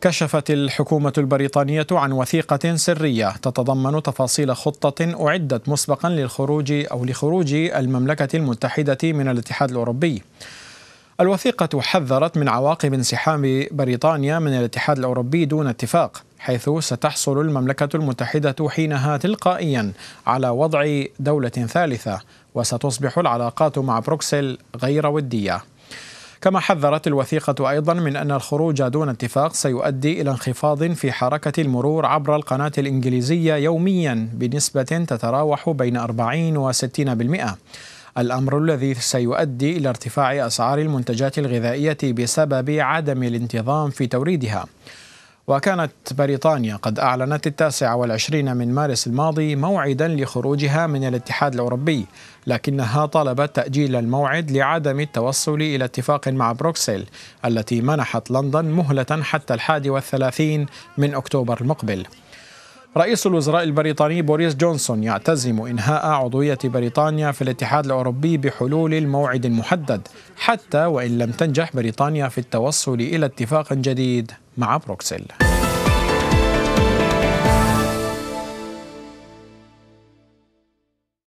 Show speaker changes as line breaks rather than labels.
كشفت الحكومة البريطانية عن وثيقة سرية تتضمن تفاصيل خطة أعدت مسبقا للخروج أو لخروج المملكة المتحدة من الاتحاد الأوروبي. الوثيقة حذرت من عواقب انسحاب بريطانيا من الاتحاد الأوروبي دون اتفاق، حيث ستحصل المملكة المتحدة حينها تلقائيا على وضع دولة ثالثة، وستصبح العلاقات مع بروكسل غير ودية. كما حذرت الوثيقة أيضا من أن الخروج دون اتفاق سيؤدي إلى انخفاض في حركة المرور عبر القناة الإنجليزية يوميا بنسبة تتراوح بين 40 و 60%. بالمئة الأمر الذي سيؤدي إلى ارتفاع أسعار المنتجات الغذائية بسبب عدم الانتظام في توريدها. وكانت بريطانيا قد أعلنت التاسع والعشرين من مارس الماضي موعدا لخروجها من الاتحاد الأوروبي لكنها طلبت تأجيل الموعد لعدم التوصل إلى اتفاق مع بروكسل التي منحت لندن مهلة حتى الحادي والثلاثين من أكتوبر المقبل رئيس الوزراء البريطاني بوريس جونسون يعتزم انهاء عضويه بريطانيا في الاتحاد الاوروبي بحلول الموعد المحدد حتى وان لم تنجح بريطانيا في التوصل الى اتفاق جديد مع بروكسل